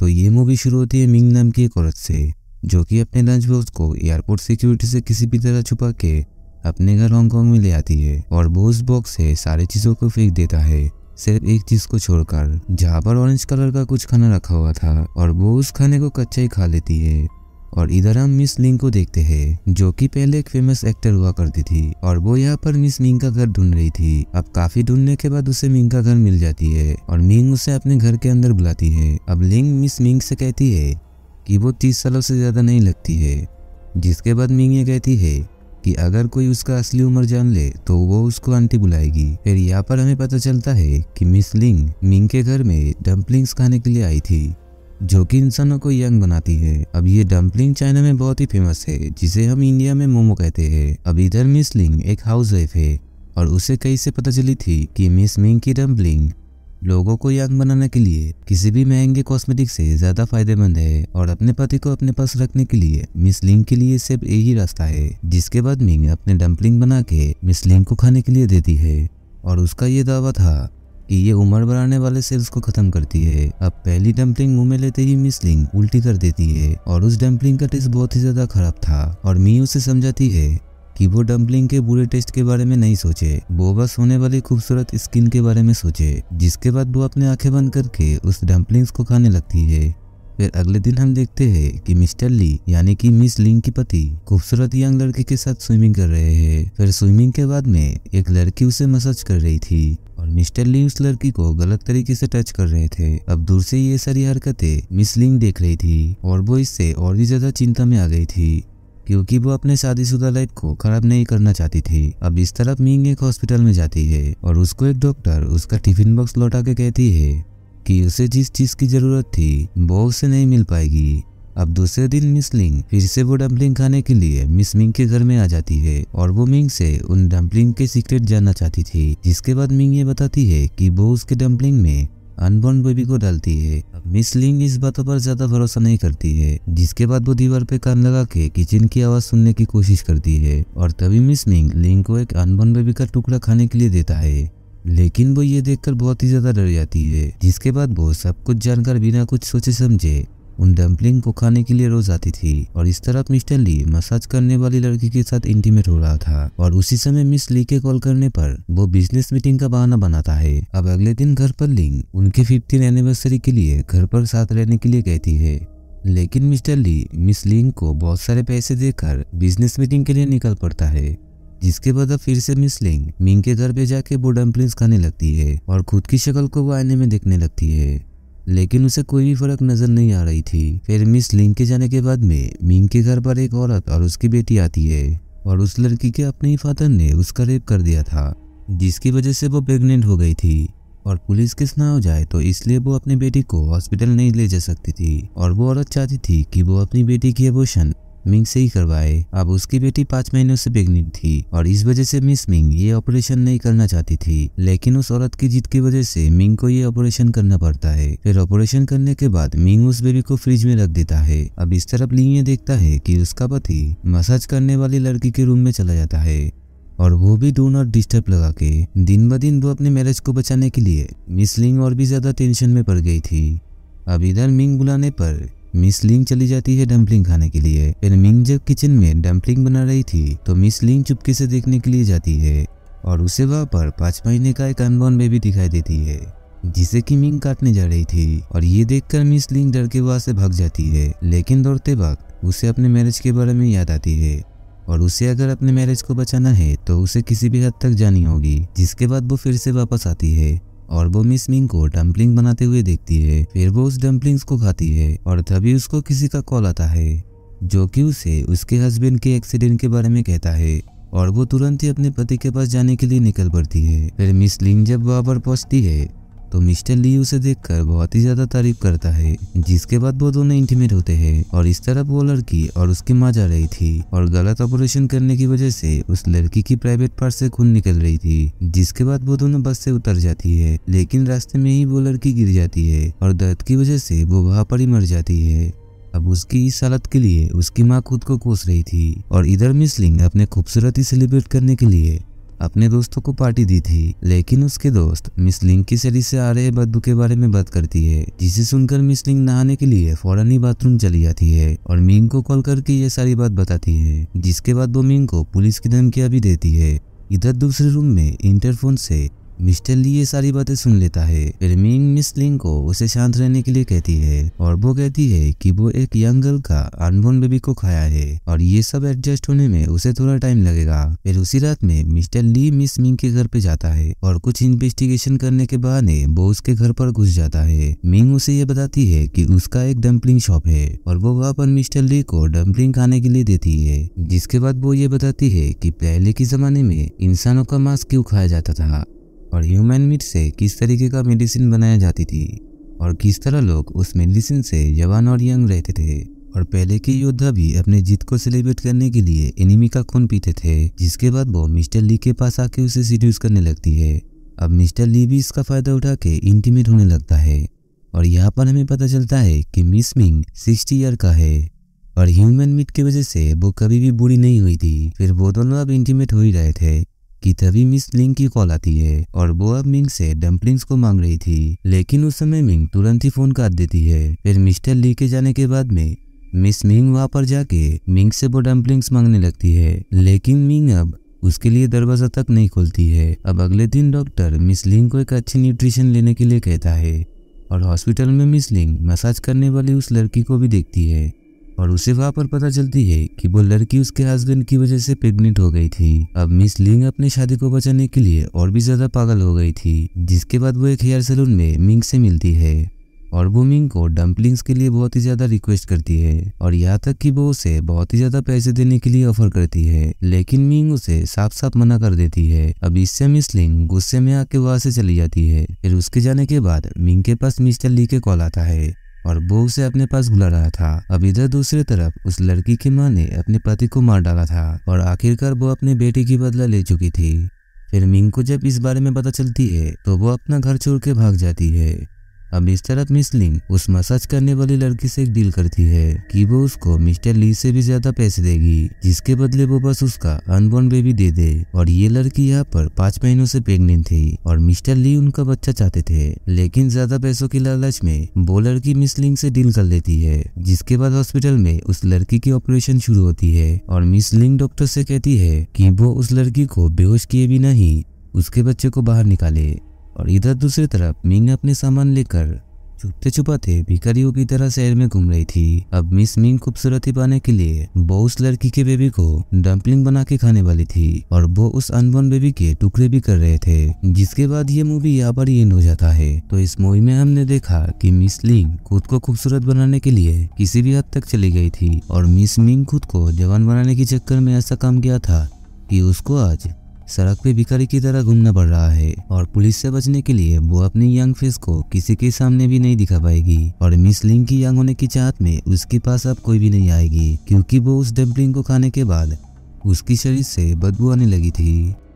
तो ये मूवी शुरू होती है मिंग नाम की एक औरत से जो कि अपने लंच बॉक्स को एयरपोर्ट सिक्योरिटी से किसी भी तरह छुपा के अपने घर हांगकॉन्ग में ले आती है और वो उस बॉक्स से सारी चीज़ों को फेंक देता है सिर्फ एक चीज को छोड़कर जहाँ पर ऑरेंज कलर का कुछ खाना रखा हुआ था और वो उस खाने को कच्चा ही खा लेती है और इधर हम मिस लिंग को देखते हैं जो कि पहले एक फेमस एक्टर हुआ करती थी और वो यहाँ पर मिस मिंग का घर ढूंढ रही थी अब काफी ढूंढने के बाद उसे मिंग का घर मिल जाती है और मिंग उसे अपने घर के अंदर बुलाती है अब लिंग मिस मिंग से कहती है कि वो तीस सालों से ज्यादा नहीं लगती है जिसके बाद मिंग ये कहती है कि अगर कोई उसका असली उम्र जान ले तो वो उसको आंटी बुलाएगी फिर यहाँ पर हमें पता चलता है कि मिस लिंग मिंग के घर में डम्पलिंग्स खाने के लिए आई थी जो कि इंसानों को यंग बनाती है अब ये डम्पलिंग चाइना में बहुत ही फेमस है जिसे हम इंडिया में मोमो कहते हैं अब इधर मिस लिंग एक हाउस वाइफ है और उसे कहीं से पता चली थी कि मिस मिंग की डम्पलिंग लोगों को यंग बनाने के लिए किसी भी महंगे कॉस्मेटिक से ज्यादा फायदेमंद है और अपने पति को अपने पास रखने के लिए मिस लिंग के लिए सिर्फ यही रास्ता है जिसके बाद मिंग अपने डम्पलिंग बना के मिस लिंग को खाने के लिए देती है और उसका ये दावा था कि ये उम्र बढ़ाने वाले सेल्स को खत्म करती है अब पहली डम्पलिंग मुंह में लेते ही मिस लिंग उल्टी कर देती है और उस डम्पलिंग का टेस्ट बहुत ही ज्यादा खराब था और मी उसे समझाती है कि वो डम्पलिंग के बुरे टेस्ट के बारे में नहीं सोचे वो बस होने वाली खूबसूरत स्किन के बारे में सोचे जिसके बाद वो अपने आंखें बंद करके उस डम्पलिंग्स को खाने लगती है फिर अगले दिन हम देखते हैं कि मिस्टर ली यानी कि मिस लिंग की पति खूबसूरत यंग लड़की के साथ स्विमिंग कर रहे हैं फिर स्विमिंग के बाद में एक लड़की उसे मसाज कर रही थी मिस्टर ली उस लड़की को गलत तरीके से टच कर रहे थे अब दूर से ये सारी हरकतें मिस लिंग देख रही थी और वो इससे और भी ज्यादा चिंता में आ गई थी क्योंकि वो अपने शादीशुदा लाइफ को खराब नहीं करना चाहती थी अब इस तरफ मिंग एक हॉस्पिटल में जाती है और उसको एक डॉक्टर उसका टिफिन बॉक्स लौटा के कहती है कि उसे जिस चीज की जरूरत थी वो उसे नहीं मिल पाएगी अब दूसरे दिन मिस लिंग फिर से वो डम्पलिंग खाने के लिए मिस मिंग के घर में आ जाती है और वो मिंग से उन डम्पलिंग के सीक्रेट जानना चाहती थी जिसके बाद मिंग ये बताती है कि वो उसके डम्पलिंग में अनबोर्न बेबी को डालती है मिस लिंग इस बातों पर ज्यादा भरोसा नहीं करती है जिसके बाद वो दीवार पे कान लगा के किचन की आवाज सुनने की कोशिश करती है और तभी मिस मिंग लिंग को एक अनबोर्न बेबी का टुकड़ा खाने के लिए देता है लेकिन वो ये देखकर बहुत ही ज्यादा डर जाती है जिसके बाद वो सब कुछ जानकर बिना कुछ सोचे समझे उन डम्पलिंग को खाने के लिए रोज आती थी और इस तरह मिस्टर ली मसाज करने वाली लड़की के साथ इंटीमेट हो रहा था और उसी समय मिस ली के कॉल करने पर वो बिजनेस मीटिंग का बहाना बनाता है अब अगले दिन घर पर लिंग उनके फिफ्टीन एनिवर्सरी के लिए घर पर साथ रहने के लिए कहती है लेकिन मिस्टर ली मिस लिंग को बहुत सारे पैसे देकर बिजनेस मीटिंग के लिए निकल पड़ता है जिसके बाद अब फिर से मिस लिंग मिंग के घर पे जाके वो डम्पलिंग खाने लगती है और खुद की शक्ल को वो आईने में देखने लगती है लेकिन उसे कोई भी फर्क नजर नहीं आ रही थी फिर मिस लिंग के जाने के बाद में मिंग के घर पर एक औरत और उसकी बेटी आती है और उस लड़की के अपने ही फादर ने उसका रेप कर दिया था जिसकी वजह से वो प्रेगनेंट हो गई थी और पुलिस के ना हो जाए तो इसलिए वो अपनी बेटी को हॉस्पिटल नहीं ले जा सकती थी और वो औरत चाहती थी कि वो अपनी बेटी की एबोशन मिंग से ही करवाए अब उसकी बेटी पांच महीनों से प्रेगनेंट थी और इस वजह से मिस मिंग ये ऑपरेशन नहीं करना चाहती थी लेकिन उस औरत की जीत की वजह से मिंग को ये ऑपरेशन करना पड़ता है फिर ऑपरेशन करने के बाद मिंग उस बेबी को फ्रिज में रख देता है अब इस तरफ लिंग देखता है की उसका पति मसाज करने वाली लड़की के रूम में चला जाता है और वो भी डू और डिस्टर्ब लगा के दिन ब दिन वो अपने मैरिज को बचाने के लिए मिस लिंग और भी ज्यादा टेंशन में पड़ गई थी अब इधर मिंग बुलाने पर मिस लिंग चली जाती है डम्पलिंग खाने के लिए फिर मिंग जब किचन में डम्पलिंग बना रही थी तो मिस लिंग चुपके से देखने के लिए जाती है और उसे वहाँ पर पाँच महीने का एक अनबॉर्न बेबी दिखाई देती है जिसे कि मिंग काटने जा रही थी और ये देखकर मिस लिंग डर के वहाँ से भाग जाती है लेकिन दौड़ते वक्त उसे अपने मैरिज के बारे में याद आती है और उसे अगर अपने मैरिज को बचाना है तो उसे किसी भी हद तक जानी होगी जिसके बाद वो फिर से वापस आती है और वो मिस मिंग को डम्पलिंग बनाते हुए देखती है फिर वो उस डम्पलिंग्स को खाती है और तभी उसको किसी का कॉल आता है जो कि उसे उसके हस्बैंड के एक्सीडेंट के बारे में कहता है और वो तुरंत ही अपने पति के पास जाने के लिए निकल पड़ती है फिर मिस लिंग जब वहाँ पर पहुंचती है तो मिस्टर ली उसे देखकर बहुत ही ज्यादा तारीफ करता है जिसके बाद वो दोनों इंटीमेट होते हैं और इस तरफ वो लड़की और उसकी माँ जा रही थी और गलत ऑपरेशन करने की वजह से उस लड़की की प्राइवेट पार्ट से खून निकल रही थी जिसके बाद वो दोनों बस से उतर जाती है लेकिन रास्ते में ही वो लड़की गिर जाती है और दर्द की वजह से वो वहां पर ही मर जाती है अब उसकी इस हालत के लिए उसकी माँ खुद को कोस रही थी और इधर मिसलिंग अपने खूबसूरती सेलिब्रेट करने के लिए अपने दोस्तों को पार्टी दी थी लेकिन उसके दोस्त मिस लिंग की शरीर से आ रहे बदबू के बारे में बात करती है जिसे सुनकर मिस लिंग नहाने के लिए फौरन ही बाथरूम चली जाती है और मिंग को कॉल करके ये सारी बात बताती है जिसके बाद वो मिंग को पुलिस की धमकिया भी देती है इधर दूसरे रूम में इंटरफोन से मिस्टर ली ये सारी बातें सुन लेता है फिर मिंग मिस लिंग को उसे शांत रहने के लिए कहती है और वो कहती है कि वो एक यंग गर्ल का अनबोर्न बेबी को खाया है और ये सब एडजस्ट होने में उसे थोड़ा टाइम लगेगा फिर उसी रात में मिस्टर ली मिस मिंग के घर पे जाता है और कुछ इन्वेस्टिगेशन करने के बहाने वो उसके घर पर घुस जाता है मिंग उसे ये बताती है की उसका एक डम्पलिंग शॉप है और वो वहाँ पर मिस्टर ली को डम्पलिंग खाने के लिए देती है जिसके बाद वो ये बताती है की पहले के जमाने में इंसानों का मांस क्यों खाया जाता था और ह्यूमन मीट से किस तरीके का मेडिसिन बनाया जाती थी और किस तरह लोग उस मेडिसिन से जवान और यंग रहते थे और पहले के योद्धा भी अपने जीत को सेलिब्रेट करने के लिए एनिमी का खून पीते थे जिसके बाद वो मिस्टर ली के पास आके उसे सीड्यूस करने लगती है अब मिस्टर ली भी इसका फायदा उठा के इंटीमेट होने लगता है और यहाँ पर हमें पता चलता है कि मिस मिंग सिक्सटी ईयर का है और ह्यूमन मीट की वजह से वो कभी भी बुरी नहीं हुई थी फिर वो दोनों अब इंटीमेट हो ही रहे थे कि तभी मिस लिंग की कॉल आती है और वो अब मिंग से डम्पलिंग्स को मांग रही थी लेकिन उस समय मिंग तुरंत ही फोन काट देती है फिर मिस्टर ली के जाने के बाद में मिस मिंग वहाँ पर जाके मिंग से वो डम्पलिंग्स मांगने लगती है लेकिन मिंग अब उसके लिए दरवाजा तक नहीं खोलती है अब अगले दिन डॉक्टर मिस लिंग को एक अच्छी न्यूट्रिशन लेने के लिए कहता है और हॉस्पिटल में मिस लिंग मसाज करने वाली उस लड़की को भी देखती है और उसे वहाँ पर पता चलती है कि वो लड़की उसके हस्बैंड की वजह से प्रेग्नेंट हो गई थी अब मिस लिंग अपनी शादी को बचाने के लिए और भी ज्यादा पागल हो गई थी जिसके बाद वो एक हेयर सैलून में मिंग से मिलती है और वो मिंग को डम्पलिंग्स के लिए बहुत ही ज्यादा रिक्वेस्ट करती है और यहाँ तक कि वो उसे बहुत ही ज्यादा पैसे देने के लिए ऑफर करती है लेकिन मिंग उसे साफ साफ मना कर देती है अब इससे मिस लिंग गुस्से में आके वहां से चली जाती है फिर उसके जाने के बाद मिंग के पास मिस्टर ली के कॉल आता है और वो उसे अपने पास बुला रहा था अब इधर दूसरी तरफ उस लड़की की माँ ने अपने पति को मार डाला था और आखिरकार वो अपने बेटी की बदला ले चुकी थी फिर मिंग को जब इस बारे में पता चलती है तो वो अपना घर छोड़ के भाग जाती है अब मिस्टर अप मिसलिंग उस मसाज करने वाली लड़की से एक डील करती है कि वो उसको मिस्टर ली से भी ज्यादा पैसे देगी जिसके बदले वो बस उसका अनबोर्न बेबी दे दे और ये लड़की यहाँ पर पांच महीनों से प्रेगनेंट थी और मिस्टर ली उनका बच्चा चाहते थे लेकिन ज्यादा पैसों की लालच में वो लड़की मिसलिंग से डील कर लेती है जिसके बाद हॉस्पिटल में उस लड़की की ऑपरेशन शुरू होती है और मिसलिंग डॉक्टर से कहती है की वो उस लड़की को बेहोश किए भी नहीं उसके बच्चे को बाहर निकाले और इधर दूसरी तरफ मिंग अपने सामान लेकर छुपते छुपाते भिखारियों की तरह शहर में घूम रही थी अब मिस मिंग खूबसूरती पाने के लिए वो उस लड़की के बेबी को डंपलिंग बना के खाने वाली थी और वो उस अनबोर्न बेबी के टुकड़े भी कर रहे थे जिसके बाद ये मूवी यहाँ पर एंड हो जाता है तो इस मूवी में हमने देखा कि मिस लिंग खुद को खूबसूरत बनाने के लिए किसी भी हद तक चली गई थी और मिस मिंग खुद को जवान बनाने के चक्कर में ऐसा काम किया था कि उसको आज सड़क पे भिखारी की तरह घूमना पड़ रहा है और पुलिस से बचने के लिए वो अपनी यंग फेस को किसी के सामने भी नहीं दिखा पाएगी और मिस लिंग की यंग होने की चाहत में उसके पास अब कोई भी नहीं आएगी क्योंकि वो उस डम्पलिंग को खाने के बाद उसकी शरीर से बदबू आने लगी थी